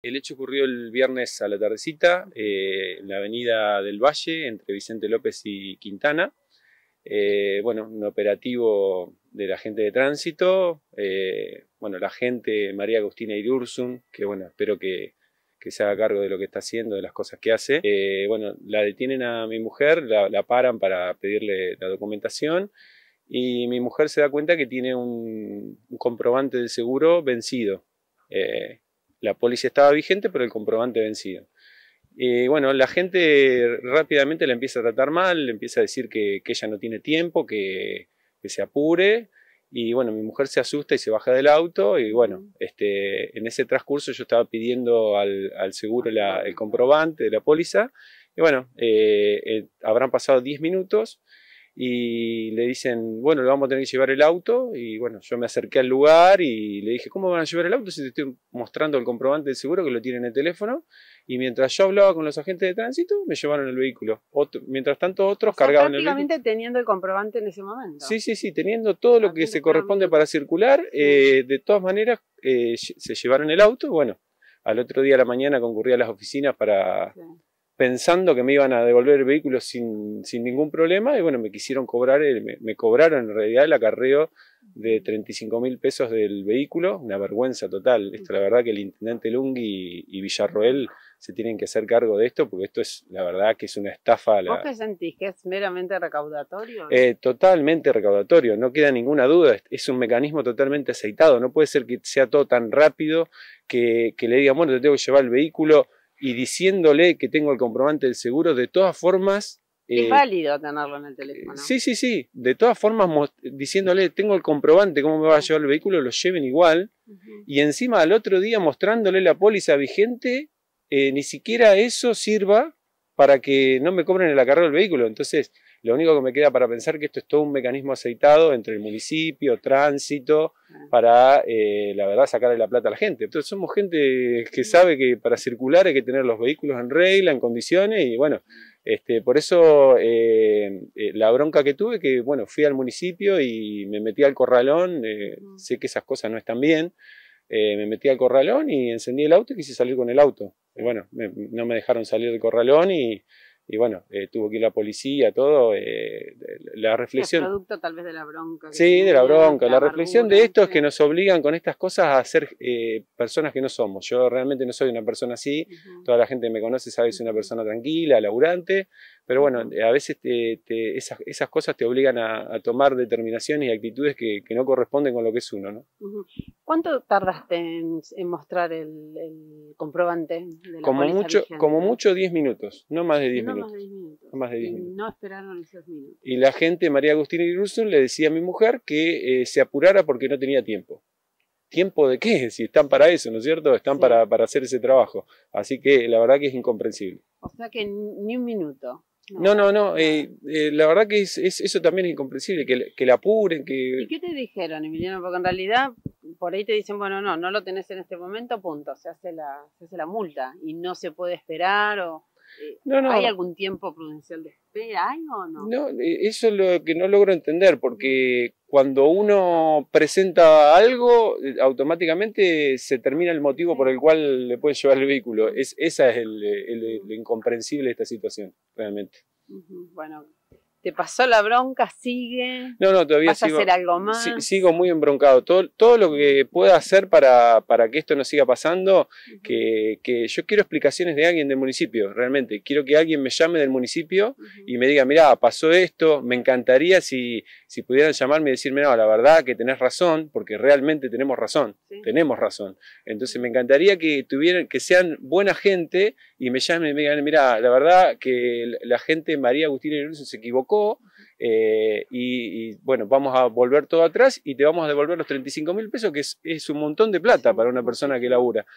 El hecho ocurrió el viernes a la tardecita eh, en la avenida del Valle entre Vicente López y Quintana. Eh, bueno, un operativo de la gente de tránsito, eh, bueno, la gente María Agustina Irursum, que bueno, espero que, que, se haga cargo de lo que está haciendo, de las cosas que hace. bueno, la detienen a mi mujer, la, paran para pedirle la documentación y mi mujer se da cuenta que tiene un, comprobante de seguro vencido la póliza estaba vigente, pero el comprobante vencido. Y eh, bueno, la gente rápidamente la empieza a tratar mal, le empieza a decir que, ella no tiene tiempo, que, que, se apure. Y bueno, mi mujer se asusta y se baja del auto. Y bueno, este, en ese transcurso yo estaba pidiendo al, seguro el comprobante de la póliza. Y bueno, eh, eh, habrán pasado 10 minutos y le dicen, bueno, le vamos a tener que llevar el auto. Y bueno, yo me acerqué al lugar y le dije, ¿cómo van a llevar el auto si te estoy mostrando el comprobante de seguro que lo tienen en el teléfono? Y mientras yo hablaba con los agentes de tránsito, me llevaron el vehículo. mientras tanto, otros cargaban el vehículo. teniendo el comprobante en ese momento. Sí, sí, sí, teniendo todo lo que se corresponde para circular. Eh, de todas maneras, eh, se llevaron el auto. Bueno, al otro día a la mañana concurrí a las oficinas para pensando que me iban a devolver el vehículo sin, ningún problema y bueno, me quisieron cobrar, me, cobraron en realidad el acarreo de 35 mil pesos del vehículo, una vergüenza total. Esto la verdad que el intendente Lungi y, Villarroel se tienen que hacer cargo de esto porque esto es la verdad que es una estafa. la... ¿Vos sentís? ¿Que es meramente recaudatorio? Eh, totalmente recaudatorio, no queda ninguna duda, es un mecanismo totalmente aceitado, no puede ser que sea todo tan rápido que, que le digan, bueno, te tengo que llevar el vehículo y diciéndole que tengo el comprobante del seguro, de todas formas... es eh, válido tenerlo en el teléfono. Sí, sí, sí. De todas formas, diciéndole, tengo el comprobante, cómo me va a llevar el vehículo, lo lleven igual. Y encima al otro día mostrándole la póliza vigente, eh, ni siquiera eso sirva para que no me cobren el acarreo del vehículo. Entonces, lo único que me queda para pensar que esto es todo un mecanismo aceitado entre el municipio, tránsito, ah. para, eh, la verdad, sacarle la plata a la gente. Entonces somos gente que sabe que para circular hay que tener los vehículos en regla, en condiciones, y bueno, ah. este, por eso eh, eh, la bronca que tuve, que bueno, fui al municipio y me metí al corralón, ah. sé que esas cosas no están bien, me metí al corralón y encendí el auto y quise salir con el auto. Y bueno, no me dejaron salir del corralón y y bueno, eh, tuvo que ir la policía, todo, eh, la reflexión... El producto tal vez de la bronca. Sí, de la bronca. La, reflexión de esto es que nos obligan con estas cosas a ser eh, personas que no somos. Yo realmente no soy una persona así, toda la gente que me conoce sabe que soy una persona tranquila, laburante, pero bueno, eh, a veces esas, cosas te obligan a, tomar determinaciones y actitudes que, no corresponden con lo que es uno. ¿no? ¿Cuánto tardaste en, mostrar el, comprobante? como, mucho, como mucho 10 minutos, no más de 10 minutos. No más de 10 minutos. No esperaron esos minutos. Y la gente, María Agustina Irusun, le decía a mi mujer que eh, se apurara porque no tenía tiempo. ¿Tiempo de qué? Si están para eso, ¿no es cierto? Están para hacer ese trabajo. Así que la verdad que es incomprensible. O sea que ni un minuto. No, no, no. Eh, eh, la verdad que es, eso también es incomprensible, que, que la apuren, que... ¿Y qué te dijeron, Emiliano? Porque en realidad por ahí te dicen, bueno, no, no lo tenés en este momento, punto, se hace la, se hace la multa y no se puede esperar o... Eh, no, no. ¿Hay algún tiempo prudencial de espera? ¿Hay o no? No, eso es lo que no logro entender, porque cuando uno presenta algo, eh, automáticamente se termina el motivo por el cual le puede llevar el vehículo. Es, esa es el, incomprensible de esta situación, realmente. Bueno, ¿Te pasó la bronca? ¿Sigue? No, no, todavía ¿Vas a hacer algo más? sigo muy embroncado. Todo, todo lo que pueda hacer para, que esto no siga pasando, que, yo quiero explicaciones de alguien del municipio, realmente. Quiero que alguien me llame del municipio y me diga, mira, pasó esto, me encantaría si, si pudieran llamarme y decirme, no, la verdad que tenés razón, porque realmente tenemos razón, tenemos razón. Entonces me encantaría que, tuvieran, que sean buena gente y me llamen y me digan, mira, la verdad que la gente María Agustina Luis se equivocó eh, y, bueno, vamos a volver todo atrás y te vamos a devolver los 35 mil pesos, que es, es un montón de plata para una persona que labura.